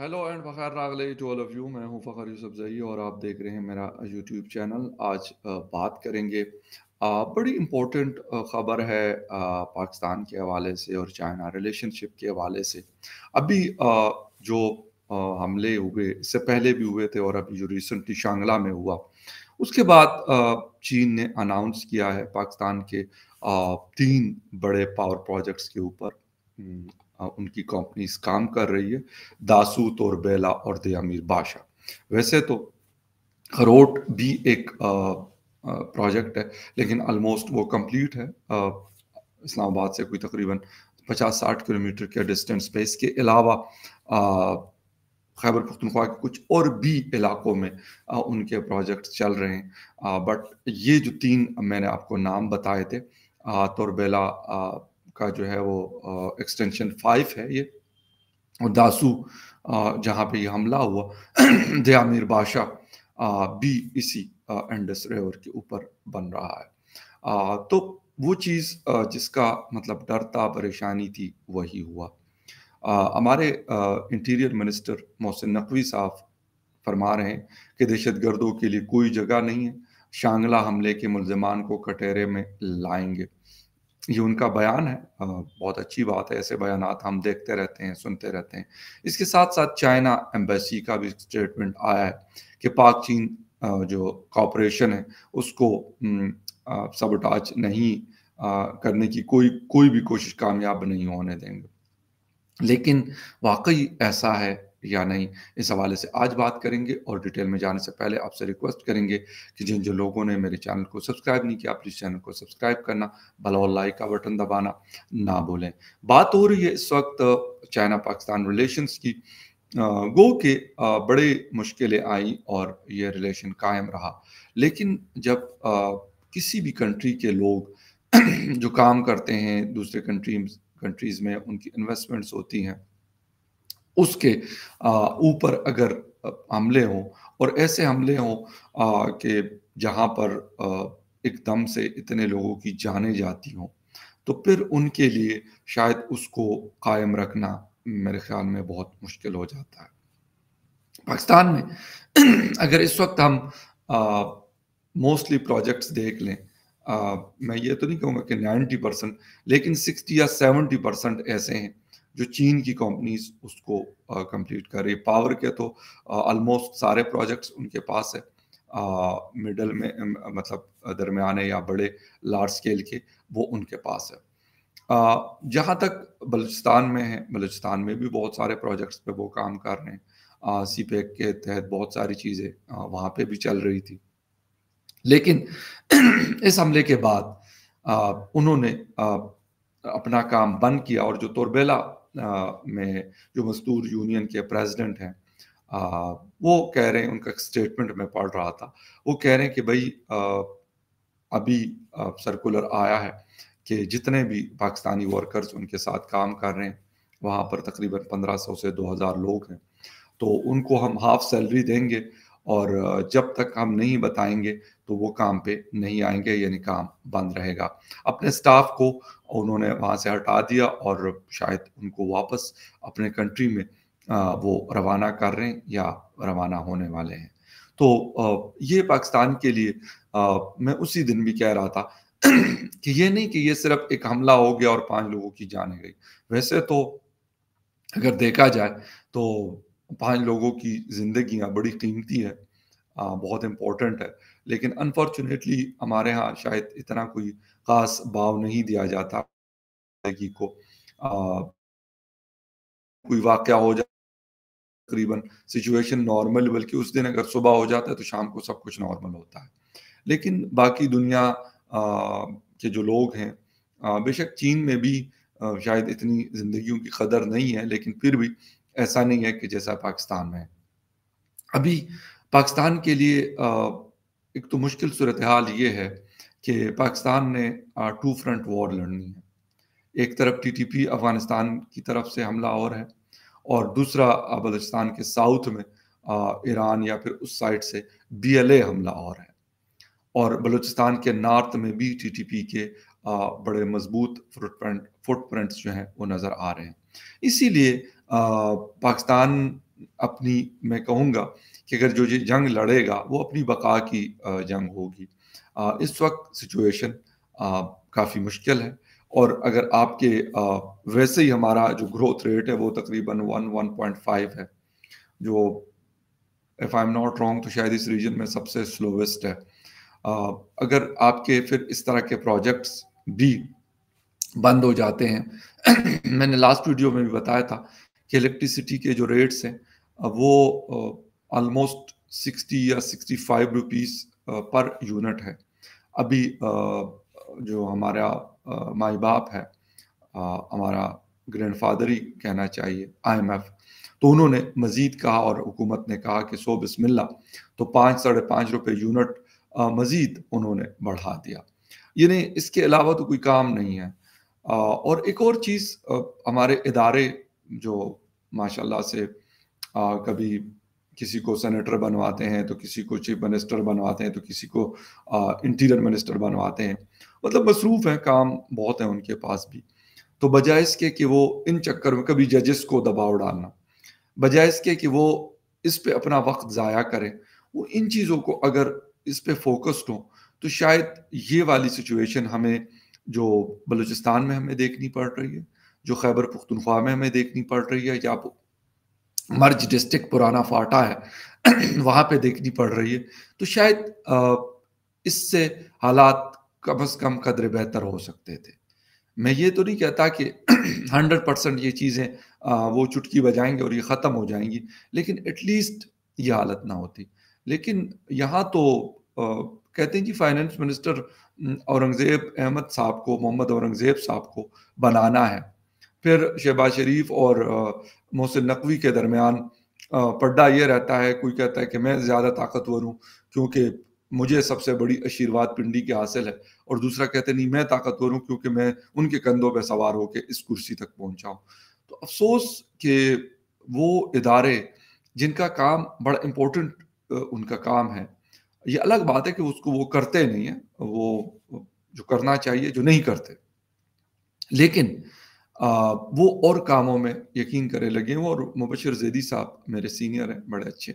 hello and Fakhar रागले to all of you मैं हूं फ़खर यूसुफ जई और आप देख रहे हैं मेरा यूट्यूब चैनल आज बात करेंगे बड़ी इम्पोर्टेंट ख़बर है पाकिस्तान के हवाले से और चाइना रिलेशनशिप के हवाले से अभी जो हमले हुए इससे पहले भी हुए थे और अभी जो रिसेंटली शांगला में हुआ उसके बाद चीन ने अनाउंस किया है पाकिस्तान के तीन बड़े पावर प्रोजेक्ट्स के ऊपर हम्म, उनकी कंपनीज काम कर रही है दासूत और बेला और दयामीर बादशाह वैसे तो रोट भी एक प्रोजेक्ट है लेकिन ऑलमोस्ट वो कंप्लीट है इस्लामाबाद से कोई तकरीबन 50-60 किलोमीटर के डिस्टेंस पे इसके अलावा खैबर पुख्तनख्वा के कुछ और भी इलाकों में आ, उनके प्रोजेक्ट चल रहे हैं आ, बट ये जो तीन मैंने आपको नाम बताए थे तोरबेला का जो है वो एक्सटेंशन फाइव है ये और दासू जहाँ पे ये हमला हुआ दया मीर बादशाह भी इसी एंडस रेवर के ऊपर बन रहा है आ, तो वो चीज़ जिसका मतलब डर था परेशानी थी वही हुआ हमारे इंटीरियर मिनिस्टर मोहसिन नकवी साहब फरमा रहे हैं कि दहशत गर्दों के लिए कोई जगह नहीं है शांगला हमले के मुलजमान को कटेरे में लाएंगे ये उनका बयान है बहुत अच्छी बात है ऐसे बयान हम देखते रहते हैं सुनते रहते हैं इसके साथ साथ चाइना एम्बेसी का भी स्टेटमेंट आया है कि पाक चीन जो कॉपरेशन है उसको सबोटाज नहीं करने की कोई कोई भी कोशिश कामयाब नहीं होने देंगे लेकिन वाकई ऐसा है या नहीं इस हवाले से आज बात करेंगे और डिटेल में जाने से पहले आपसे रिक्वेस्ट करेंगे कि जिन जो लोगों ने मेरे चैनल को सब्सक्राइब नहीं किया प्लीज़ चैनल को सब्सक्राइब करना भला और लाइक का बटन दबाना ना भूलें बात हो रही है इस वक्त चाइना पाकिस्तान रिलेशंस की गो के बड़े मुश्किलें आई और ये रिलेशन कायम रहा लेकिन जब किसी भी कंट्री के लोग जो काम करते हैं दूसरे कंट्री कंट्रीज़ में उनकी इन्वेस्टमेंट्स होती हैं उसके ऊपर अगर हमले हों और ऐसे हमले हों कि जहाँ पर एकदम से इतने लोगों की जाने जाती हों तो फिर उनके लिए शायद उसको कायम रखना मेरे ख्याल में बहुत मुश्किल हो जाता है पाकिस्तान में अगर इस वक्त हम मोस्टली प्रोजेक्ट्स देख लें आ, मैं ये तो नहीं कहूँगा कि 90 परसेंट लेकिन 60 या 70 परसेंट ऐसे हैं जो चीन की कंपनीज उसको कंप्लीट कर है पावर के तो ऑलमोस्ट सारे प्रोजेक्ट्स उनके पास है मिडल में मतलब दरमियाने या बड़े लार्ज स्केल के वो उनके पास है जहाँ तक बलूचिस्तान में है बलूचिस्तान में भी बहुत सारे प्रोजेक्ट्स पे वो काम कर रहे हैं सी पैक e के तहत बहुत सारी चीज़ें वहाँ पे भी चल रही थी लेकिन इस हमले के बाद आ, उन्होंने आ, अपना काम बंद किया और जो तुरबेला में जो मजदूर यूनियन के प्रेसिडेंट हैं वो कह रहे हैं उनका स्टेटमेंट मैं पढ़ रहा था वो कह रहे हैं कि भाई अभी सर्कुलर आया है कि जितने भी पाकिस्तानी वर्कर्स उनके साथ काम कर रहे हैं वहाँ पर तकरीबन 1500 से 2000 लोग हैं तो उनको हम हाफ सैलरी देंगे और जब तक हम नहीं बताएंगे तो वो काम पे नहीं आएंगे यानी काम बंद रहेगा अपने स्टाफ को उन्होंने वहाँ से हटा दिया और शायद उनको वापस अपने कंट्री में वो रवाना कर रहे हैं या रवाना होने वाले हैं तो ये पाकिस्तान के लिए मैं उसी दिन भी कह रहा था कि ये नहीं कि ये सिर्फ एक हमला हो गया और पांच लोगों की जाने गई वैसे तो अगर देखा जाए तो पांच लोगों की जिंदगी बड़ी कीमती है बहुत इम्पोर्टेंट है लेकिन अनफॉर्चुनेटली हमारे यहाँ शायद इतना कोई खास भाव नहीं दिया जाता जिंदगी को आ, कोई वाक़ हो जाए तकरीबन सिचुएशन नॉर्मल बल्कि उस दिन अगर सुबह हो जाता है तो शाम को सब कुछ नॉर्मल होता है लेकिन बाकी दुनिया आ, के जो लोग हैं बेशक चीन में भी आ, शायद इतनी ज़िंदगियों की कदर नहीं है लेकिन फिर भी ऐसा नहीं है कि जैसा पाकिस्तान में अभी पाकिस्तान के लिए एक तो मुश्किल सूरत हाल ये है कि पाकिस्तान ने टू फ्रंट वॉर लड़नी है एक तरफ टीटीपी अफगानिस्तान की तरफ से हमला और है और दूसरा बलोचिस्तान के साउथ में ईरान या फिर उस साइड से बीएलए हमला और है और बलोचिस्तान के नॉर्थ में भी टीटीपी के बड़े मजबूत फुटप्रिंट फुटप्रिंट्स जो हैं वो नज़र आ रहे हैं इसीलिए पाकिस्तान अपनी मैं कहूँगा कि अगर जो जंग लड़ेगा वो अपनी बका की जंग होगी इस वक्त सिचुएशन काफ़ी मुश्किल है और अगर आपके वैसे ही हमारा जो ग्रोथ रेट है वो तकरीबन वन वन पॉइंट फाइव है जो if I am not wrong तो शायद इस रीजन में सबसे स्लोवेस्ट है अगर आपके फिर इस तरह के प्रोजेक्ट्स भी बंद हो जाते हैं मैंने लास्ट वीडियो में भी बताया था कि इलेक्ट्रिसिटी के जो रेट्स हैं वो ऑलमोस्ट सिक्सटी या sixty five rupees per unit है अभी जो हमारा माई बाप है हमारा ग्रैंडफादर ही कहना चाहिए आईएमएफ तो उन्होंने मज़ीद कहा और हुकूमत ने कहा कि सो बिस्मिल्ला तो पाँच साढ़े पाँच रुपये यूनिट मज़ीद उन्होंने बढ़ा दिया यानी इसके अलावा तो कोई काम नहीं है और एक और चीज़ हमारे इदारे जो माशाल्लाह से आ, कभी किसी को सेनेटर बनवाते हैं तो किसी को चीफ मिनिस्टर बनवाते हैं तो किसी को इंटीरियर मिनिस्टर बनवाते हैं मतलब मसरूफ़ है काम बहुत है उनके पास भी तो बजाय इसके कि वो इन चक्कर में कभी जजेस को दबाव डालना बजाय इसके कि वो इस पे अपना वक्त ज़ाया करें वो इन चीज़ों को अगर इस पे फोकस्ड हो तो शायद ये वाली सिचुएशन हमें जो बलूचिस्तान में हमें देखनी पड़ रही है जो खैबर पुख्तनख्वा में हमें देखनी पड़ रही है या मर्ज डिस्ट्रिक्ट पुराना फाटा है वहाँ पे देखनी पड़ रही है तो शायद इससे हालात कम अज़ कम कदर बेहतर हो सकते थे मैं ये तो नहीं कहता कि हंड्रेड परसेंट ये चीज़ें वो चुटकी बजाएंगे और ये ख़त्म हो जाएंगी लेकिन एटलीस्ट ये हालत ना होती लेकिन यहाँ तो आ, कहते हैं जी फाइनेंस मिनिस्टर औरंगज़ेब अहमद साहब को मोहम्मद औरंगज़ेब साहब को बनाना है फिर शहबाज शरीफ और मोहसिन नकवी के दरमियान पर्दा यह रहता है कोई कहता है कि मैं ज़्यादा ताकतवर हूँ क्योंकि मुझे सबसे बड़ी आशीर्वाद पिंडी के हासिल है और दूसरा कहते नहीं मैं ताकतवर हूँ क्योंकि मैं उनके कंधों पर सवार होकर इस कुर्सी तक पहुँचा हूँ तो अफसोस के वो इदारे जिनका काम बड़ा इम्पोर्टेंट उनका काम है ये अलग बात है कि उसको वो करते नहीं है वो जो करना चाहिए जो नहीं करते लेकिन वो और कामों में यकीन करे लगे हूँ और मुबशर जैदी साहब मेरे सीनियर हैं बड़े अच्छे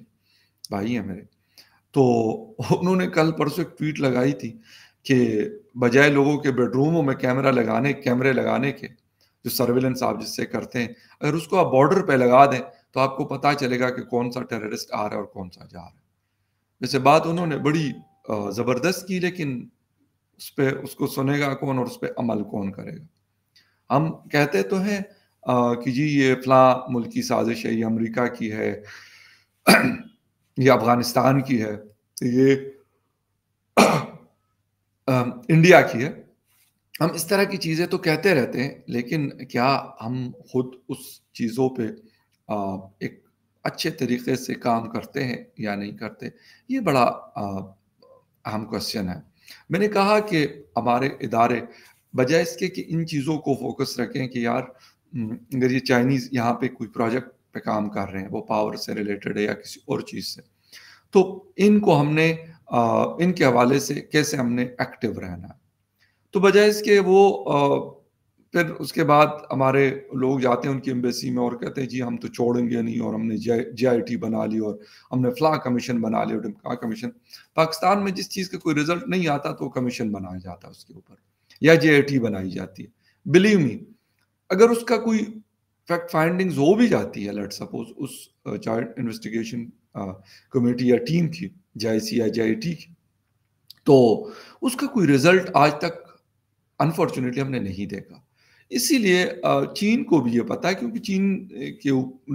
भाई हैं मेरे तो उन्होंने कल परसों एक ट्वीट लगाई थी कि बजाय लोगों के बेडरूमों में कैमरा लगाने कैमरे लगाने के जो सर्वेलेंस आप जिससे करते हैं अगर उसको आप बॉर्डर पे लगा दें तो आपको पता चलेगा कि कौन सा टेररिस्ट आ रहा है और कौन सा जा रहा है वैसे बात उन्होंने बड़ी ज़बरदस्त की लेकिन उस पर उसको सुनेगा कौन और उस पर अमल कौन करेगा हम कहते तो हैं कि जी ये फला मुल्क की साजिश है ये अमेरिका की है ये अफगानिस्तान की है तो ये इंडिया की है हम इस तरह की चीज़ें तो कहते रहते हैं लेकिन क्या हम खुद उस चीज़ों पे एक अच्छे तरीके से काम करते हैं या नहीं करते ये बड़ा अहम क्वेश्चन है मैंने कहा कि हमारे इदारे बजाय इसके कि इन चीज़ों को फोकस रखें कि यार हम्म, अगर ये चाइनीज़ यहाँ पे कोई प्रोजेक्ट पे काम कर रहे हैं वो पावर से रिलेटेड है या किसी और चीज़ से तो इनको हमने आ, इनके हवाले से कैसे हमने एक्टिव रहना है तो बजाय इसके वो आ, फिर उसके बाद हमारे लोग जाते हैं उनकी एम्बेसी में और कहते हैं जी हम तो छोड़ेंगे नहीं और हमने जे आई टी बना ली और हमने फ्ला कमीशन बना लिया और कमीशन पाकिस्तान में जिस चीज़ का कोई रिजल्ट नहीं आता तो कमीशन बनाया जाता है उसके ऊपर या जे बनाई जाती है बिलीव मी अगर उसका कोई फैक्ट फाइंडिंग्स हो भी जाती है लेट सपोज उस चाइल्ड इन्वेस्टिगेशन कमेटी या टीम की जे या जे की तो उसका कोई रिजल्ट आज तक अनफॉर्चुनेटली हमने नहीं देखा इसीलिए चीन को भी ये पता है क्योंकि चीन के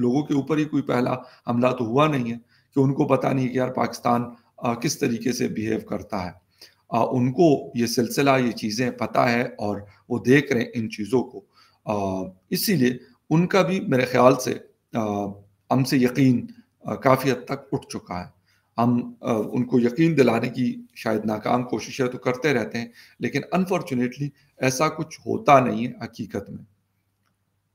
लोगों के ऊपर ही कोई पहला हमला तो हुआ नहीं है कि उनको पता नहीं कि यार पाकिस्तान किस तरीके से बिहेव करता है आ, उनको ये सिलसिला ये चीज़ें पता है और वो देख रहे हैं इन चीज़ों को इसीलिए उनका भी मेरे ख्याल से हमसे यकीन काफ़ी हद तक उठ चुका है हम आ, उनको यकीन दिलाने की शायद नाकाम कोशिशें तो करते रहते हैं लेकिन अनफॉर्चुनेटली ऐसा कुछ होता नहीं है हकीकत में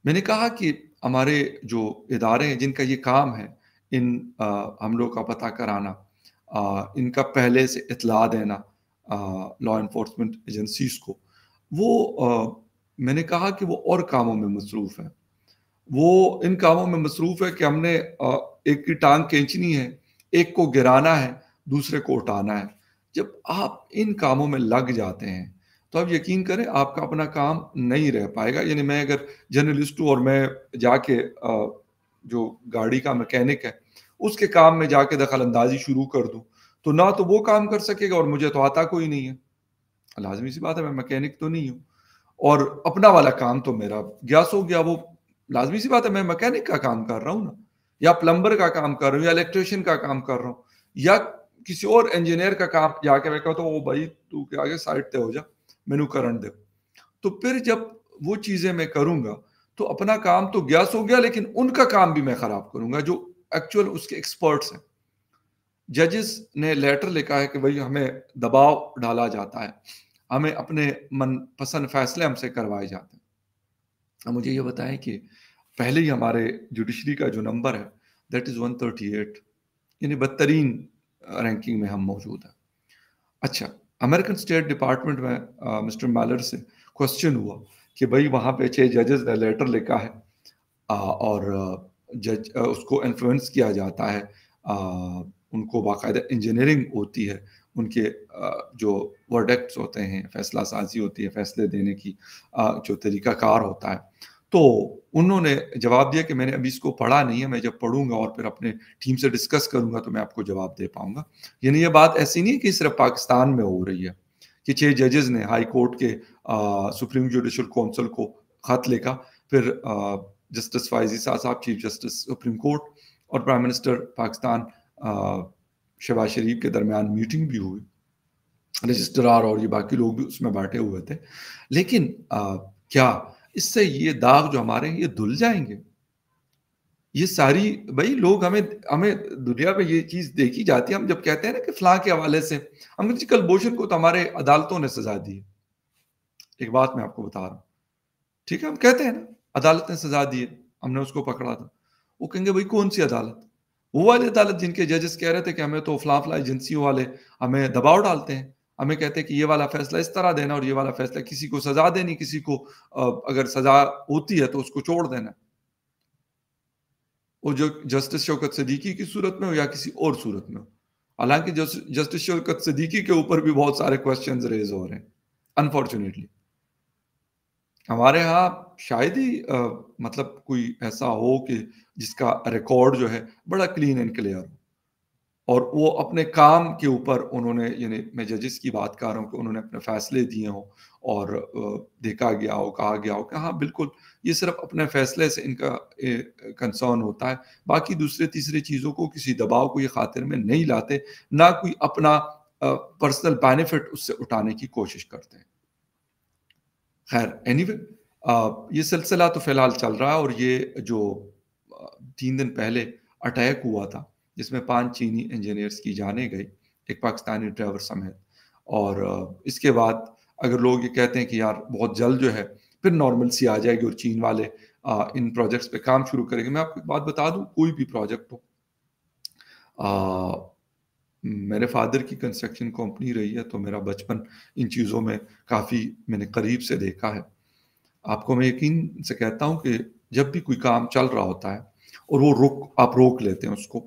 मैंने कहा कि हमारे जो इदारे हैं जिनका ये काम है इन हमलों का पता कराना आ, इनका पहले से इतला देना लॉ इन्फोर्समेंट एजेंसीज को वो मैंने कहा कि वो और कामों में मसरूफ़ है वो इन कामों में मसरूफ़ है कि हमने एक की टांग खींचनी है एक को गिराना है दूसरे को उठाना है जब आप इन कामों में लग जाते हैं तो आप यकीन करें आपका अपना काम नहीं रह पाएगा यानी मैं अगर जर्नलिस्ट हूँ और मैं जाके जो गाड़ी का मैकेनिक है उसके काम में जाके दखल अंदाजी शुरू कर दूँ तो ना तो वो काम कर सकेगा और मुझे तो आता कोई नहीं है लाजमी सी बात है मैं मैकेनिक तो नहीं हूँ और अपना वाला काम तो मेरा गैस हो गया वो लाजमी सी बात है मैं मैकेनिक का काम कर रहा हूँ ना या प्लम्बर का काम कर रहा हूँ या इलेक्ट्रिशियन का काम कर रहा हूँ या किसी और इंजीनियर का काम जाके मैं कहता हूँ वो भाई तू के आगे साइड पे हो जा मैनू करंट दे तो फिर जब वो चीज़ें मैं करूंगा तो अपना काम तो गैस हो गया लेकिन उनका काम भी मैं ख़राब करूंगा जो एक्चुअल उसके एक्सपर्ट्स हैं जजेस ने लेटर लिखा है कि भाई हमें दबाव डाला जाता है हमें अपने मनपसंद फैसले हमसे करवाए जाते हैं अब मुझे ये बताएं कि पहले ही हमारे जुडिशरी का जो नंबर है दैट इज़ एट यानी बदतरीन रैंकिंग में हम मौजूद हैं अच्छा अमेरिकन स्टेट डिपार्टमेंट में आ, मिस्टर मैलर से क्वेश्चन हुआ कि भाई वहाँ पे छः जजेस ने लेटर लिखा है आ, और जज उसको इन्फ्लुएंस किया जाता है उनको बाकायदा इंजीनियरिंग होती है उनके जो वर्डेक्ट्स होते हैं फैसला साजी होती है फैसले देने की जो तरीकाकार होता है तो उन्होंने जवाब दिया कि मैंने अभी इसको पढ़ा नहीं है मैं जब पढ़ूंगा और फिर अपने टीम से डिस्कस करूंगा तो मैं आपको जवाब दे पाऊंगा यानी ये बात ऐसी नहीं है कि सिर्फ पाकिस्तान में हो रही है कि छह जजेस ने हाई कोर्ट के आ, सुप्रीम जुडिशल काउंसिल को खत लिखा फिर जस्टिस फायजी साहब चीफ जस्टिस सुप्रीम कोर्ट और प्राइम मिनिस्टर पाकिस्तान शहबाज शरीफ के दरमियान मीटिंग भी हुई रजिस्ट्रार और ये बाकी लोग भी उसमें बैठे हुए थे लेकिन आ, क्या इससे ये दाग जो हमारे हैं ये धुल जाएंगे ये सारी भाई लोग हमें हमें दुनिया में ये चीज देखी जाती है हम जब कहते हैं ना कि फलां के हवाले से हम जी कलभूषण को तो हमारे अदालतों ने सजा दी है एक बात मैं आपको बता रहा हूँ ठीक है हम कहते हैं ना अदालत ने सजा दी हमने उसको पकड़ा था वो कहेंगे भाई कौन सी अदालत वो वाली अदालत जिनके जजेस कह रहे थे कि हमें तो फला फला एजेंसियों वाले हमें दबाव डालते हैं हमें कहते हैं कि ये वाला फैसला इस तरह देना और ये वाला फैसला किसी को सजा देनी किसी को अगर सजा होती है तो उसको छोड़ देना वो जो जस्टिस शौकत सदीकी की सूरत में हो या किसी और सूरत में हो हालांकि जस्टिस शौकत सदीकी के ऊपर भी बहुत सारे क्वेश्चन रेज हो रहे हैं अनफॉर्चुनेटली हमारे यहाँ शायद ही आ, मतलब कोई ऐसा हो कि जिसका रिकॉर्ड जो है बड़ा क्लीन एंड क्लियर हो और वो अपने काम के ऊपर उन्होंने यानी मैं जजिस की बात कर रहा हूँ कि उन्होंने अपने फैसले दिए हों और देखा गया हो कहा गया हो कि हाँ बिल्कुल ये सिर्फ अपने फैसले से इनका कंसर्न होता है बाकी दूसरे तीसरे चीज़ों को किसी दबाव को ये खातिर में नहीं लाते ना कोई अपना पर्सनल बेनिफिट उससे उठाने की कोशिश करते हैं खैर एनी ये सिलसिला तो फिलहाल चल रहा है और ये जो तीन दिन पहले अटैक हुआ था जिसमें पांच चीनी इंजीनियर्स की जाने गई एक पाकिस्तानी ड्राइवर समेत और इसके बाद अगर लोग ये कहते हैं कि यार बहुत जल्द जो है फिर नॉर्मल सी आ जाएगी और चीन वाले इन प्रोजेक्ट्स पे काम शुरू करेंगे मैं आपको एक बात बता दूं कोई भी प्रोजेक्ट हो मेरे फादर की कंस्ट्रक्शन कंपनी रही है तो मेरा बचपन इन चीज़ों में काफ़ी मैंने करीब से देखा है आपको मैं यकीन से कहता हूँ कि जब भी कोई काम चल रहा होता है और वो रुक आप रोक लेते हैं उसको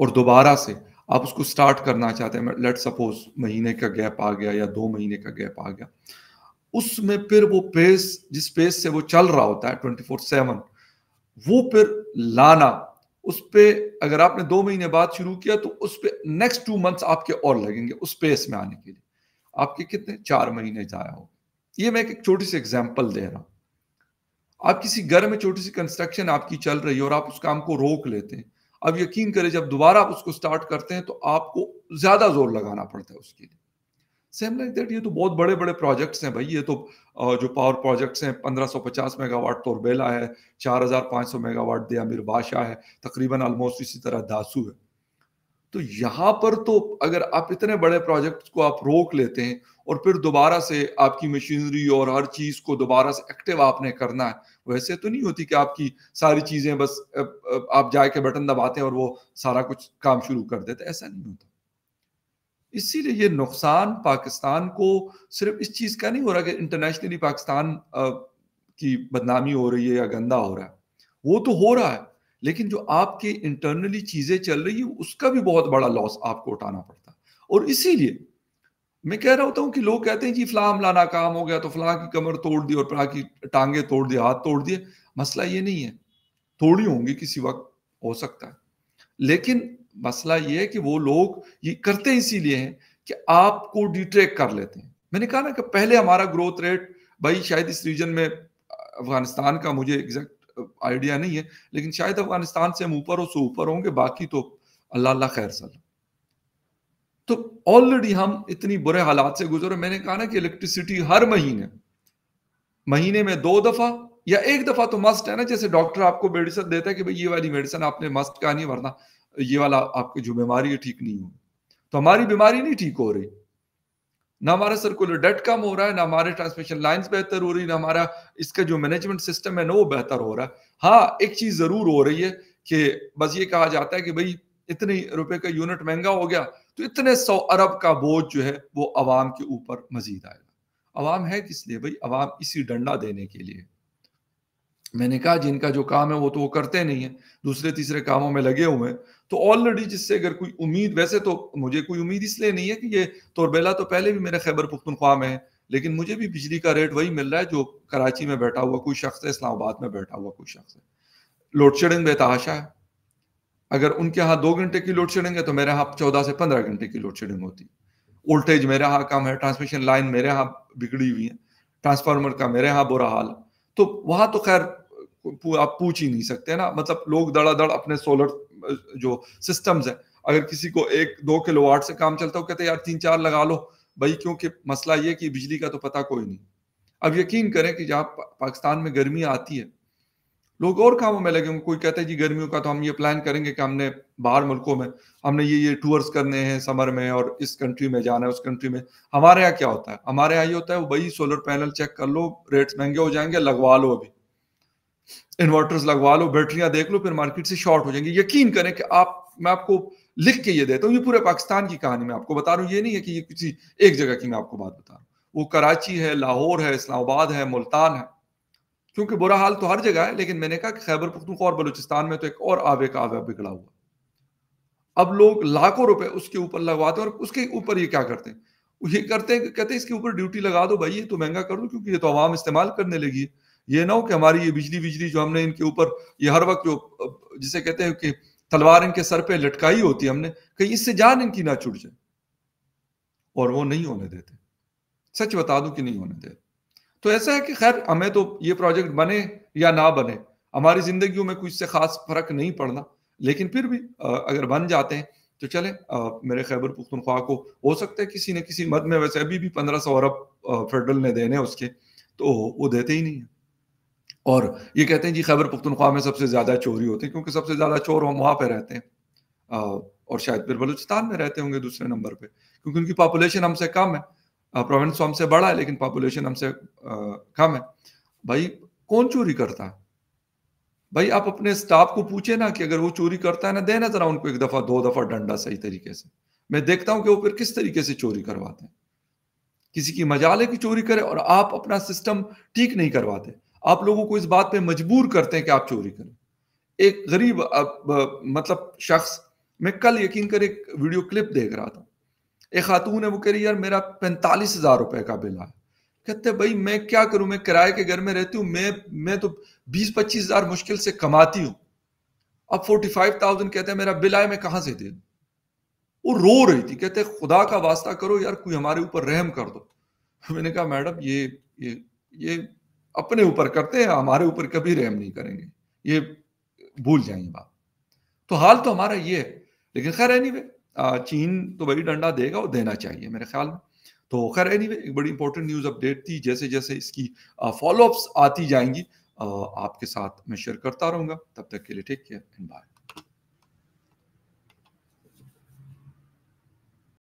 और दोबारा से आप उसको स्टार्ट करना चाहते हैं लेट सपोज महीने का गैप आ गया या दो महीने का गैप आ गया उसमें फिर वो पेस जिस पेस से वो चल रहा होता है ट्वेंटी फोर सेवन वो फिर लाना उस पर अगर आपने दो महीने बाद शुरू किया तो उस पर नेक्स्ट टू मंथ्स आपके और लगेंगे उस पेस में आने के लिए आपके कितने चार महीने जाया हो ये मैं एक छोटी सी एग्जाम्पल दे रहा हूं आप किसी घर में छोटी सी कंस्ट्रक्शन आपकी चल रही है और आप उस काम को रोक लेते हैं अब यकीन करें जब दोबारा आप उसको स्टार्ट करते हैं तो आपको ज्यादा जोर लगाना पड़ता है उसके लिए सेम लाइक दैट ये तो बहुत बड़े बड़े प्रोजेक्ट्स हैं भाई ये तो जो पावर प्रोजेक्ट्स हैं 1550 मेगावाट तोरबेला है 4500 मेगावाट दया मिरबाशा है तकरीबन ऑलमोस्ट इसी तरह दासू है तो यहाँ पर तो अगर आप इतने बड़े प्रोजेक्ट को आप रोक लेते हैं और फिर दोबारा से आपकी मशीनरी और हर चीज को दोबारा से एक्टिव आपने करना है वैसे तो नहीं होती कि आपकी सारी चीजें बस आप जाके बटन दबाते हैं और वो सारा कुछ काम शुरू कर देते ऐसा नहीं होता इसीलिए ये नुकसान पाकिस्तान को सिर्फ इस चीज़ का नहीं हो रहा कि इंटरनेशनली पाकिस्तान की बदनामी हो रही है या गंदा हो रहा है वो तो हो रहा है लेकिन जो आपके इंटरनली चीज़ें चल रही है उसका भी बहुत बड़ा लॉस आपको उठाना पड़ता है और इसीलिए मैं कह रहा होता हूं कि लोग कहते हैं जी फला हमला नाकाम हो गया तो फला की कमर तोड़ दी और फला की टांगे तोड़ दिए हाथ तोड़ दिए मसला ये नहीं है थोड़ी होंगी किसी वक्त हो सकता है लेकिन मसला ये है कि वो लोग ये करते इसीलिए हैं कि आपको डिट्रेक कर लेते हैं मैंने कहा ना कि पहले हमारा ग्रोथ रेट भाई शायद इस रीजन में अफगानिस्तान का मुझे एग्जैक्ट आइडिया नहीं है लेकिन शायद अफगानिस्तान से हम ऊपर हो सो ऊपर होंगे बाकी तो अल्लाह अल्लाह खैर सल तो ऑलरेडी हम इतनी बुरे हालात से गुजरे मैंने कहा ना कि इलेक्ट्रिसिटी हर महीने महीने में दो दफा या एक दफा तो मस्ट है ना जैसे डॉक्टर आपको मेडिसिन देता है कि भाई ये वाली मेडिसिन आपने मस्ट का नहीं वरना ये वाला आपकी जो बीमारी है ठीक नहीं होगी तो हमारी बीमारी नहीं ठीक हो रही ना हमारा सर्कुलर डेट कम हो रहा है ना हमारे ट्रांसमिशन लाइंस बेहतर हो रही ना हमारा इसका जो मैनेजमेंट सिस्टम है ना वो बेहतर हो रहा है हाँ एक चीज जरूर हो रही है कि बस ये कहा जाता है कि भाई इतने रुपए का यूनिट महंगा हो गया तो इतने सौ अरब का बोझ जो है वो अवाम के ऊपर मजीद आएगा अवाम है किस लिए भाई अवाम इसी डंडा देने के लिए मैंने कहा जिनका जो काम है वो तो वो करते नहीं है दूसरे तीसरे कामों में लगे हुए हैं तो ऑलरेडी जिससे अगर कोई उम्मीद वैसे तो मुझे कोई उम्मीद इसलिए नहीं है कि ये तोरबेला तो पहले भी मेरे खैबर पुख्तनख्वा में है लेकिन मुझे भी बिजली का रेट वही मिल रहा है जो कराची में बैठा हुआ कोई शख्स है इस्लामाबाद में बैठा हुआ कोई शख्स है लोड शेडिंग बेतहाशा है अगर उनके यहाँ दो घंटे की लोड शेडिंग है तो मेरे यहाँ चौदह से पंद्रह घंटे की लोड शेडिंग होती है वोल्टेज मेरे यहाँ कम है ट्रांसमिशन लाइन मेरे यहाँ बिगड़ी हुई है ट्रांसफार्मर का मेरे यहाँ बुरा हाल तो वहां तो खैर पूरा पूछ ही नहीं सकते ना मतलब लोग धड़ाधड़ अपने सोलर जो सिस्टम्स है अगर किसी को एक दो किलो वाट से काम चलता हो कहते यार तीन चार लगा लो भाई क्योंकि मसला ये कि बिजली का तो पता कोई नहीं अब यकीन करें कि जहाँ पाकिस्तान में गर्मी आती है लोग और कामों में लगे कोई कहता है जी गर्मियों का तो हम ये प्लान करेंगे कि हमने बाहर मुल्कों में हमने ये ये टूर्स करने हैं समर में और इस कंट्री में जाना है उस कंट्री में हमारे यहाँ क्या होता है हमारे यहाँ ये होता है वही सोलर पैनल चेक कर लो रेट्स महंगे हो जाएंगे लगवा लो अभी इन्वर्टर्स लगवा लो बैटरियां देख लो फिर मार्केट से शॉर्ट हो जाएंगे यकीन करें कि आप मैं आपको लिख के ये देता हूँ ये पूरे पाकिस्तान की कहानी मैं आपको बता रहा हूँ ये नहीं है कि ये किसी एक जगह की मैं आपको बात बता रहा हूँ वो कराची है लाहौर है इस्लामाबाद है मुल्तान है क्योंकि बुरा हाल तो हर जगह है लेकिन मैंने कहा कि खैबर पुख्तु और बलूचिस्तान में तो एक और आवे का आवे बिगड़ा हुआ अब लोग लाखों रुपए उसके ऊपर लगवाते हैं और उसके ऊपर ये क्या करते हैं ये करते हैं कहते हैं इसके ऊपर ड्यूटी लगा दो भाई ये तो महंगा कर दो क्योंकि ये तो आवाम इस्तेमाल करने लगी है ये ना हो कि हमारी ये बिजली बिजली जो हमने इनके ऊपर ये हर वक्त जो जिसे कहते हैं कि तलवार इनके सर पे लटकाई होती हमने कहीं इससे जान इनकी ना छूट जाए और वो नहीं होने देते सच बता दूं कि नहीं होने देते तो ऐसा है कि खैर हमें तो ये प्रोजेक्ट बने या ना बने हमारी जिंदगी में कुछ से खास फर्क नहीं पड़ना लेकिन फिर भी अगर बन जाते हैं तो चले मेरे खैबर पुख्तनख्वा को हो सकता है किसी न किसी मद में वैसे अभी भी पंद्रह सौ अरब फेडरल ने देने उसके तो वो देते ही नहीं है और ये कहते हैं जी खैबर पुख्तनख्वा में सबसे ज़्यादा चोरी होती है क्योंकि सबसे ज़्यादा चोर हम वहां पर रहते हैं और शायद फिर बलूचिस्तान में रहते होंगे दूसरे नंबर पर क्योंकि उनकी पॉपुलेशन हमसे कम है प्रोविंस तो हमसे बड़ा है लेकिन पॉपुलेशन हमसे कम है भाई कौन चोरी करता है भाई आप अपने स्टाफ को पूछे ना कि अगर वो चोरी करता है ना देना जरा उनको एक दफ़ा दो दफ़ा डंडा सही तरीके से मैं देखता हूँ कि वो फिर किस तरीके से चोरी करवाते हैं किसी की मजाले की चोरी करे और आप अपना सिस्टम ठीक नहीं करवाते आप लोगों को इस बात पे मजबूर करते हैं कि आप चोरी करें एक गरीब अब, मतलब शख्स मैं कल यकीन कर एक वीडियो क्लिप देख रहा था एक खातून है वो कह रही यार मेरा पैंतालीस हजार रुपए का बिल है कहते भाई मैं क्या करूं मैं किराए के घर में रहती हूँ मैं मैं तो बीस पच्चीस हजार मुश्किल से कमाती हूँ अब फोर्टी फाइव थाउजेंड कहते हैं मेरा बिल आए मैं कहाँ से दे दूँ वो रो रही थी कहते खुदा का वास्ता करो यार कोई हमारे ऊपर रहम कर दो मैंने कहा मैडम ये ये ये अपने ऊपर करते हैं हमारे ऊपर कभी रहम नहीं करेंगे ये भूल जाएंगे बात तो हाल तो हमारा ये है लेकिन खैर एनी वे चीन तो वही डंडा देगा और देना चाहिए मेरे ख्याल में तो खैर एनी वे एक बड़ी इंपॉर्टेंट न्यूज़ अपडेट थी जैसे जैसे इसकी फॉलोअप्स आती जाएंगी आपके साथ मैं शेयर करता रहूंगा तब तक के लिए टेक केयर एंड बाय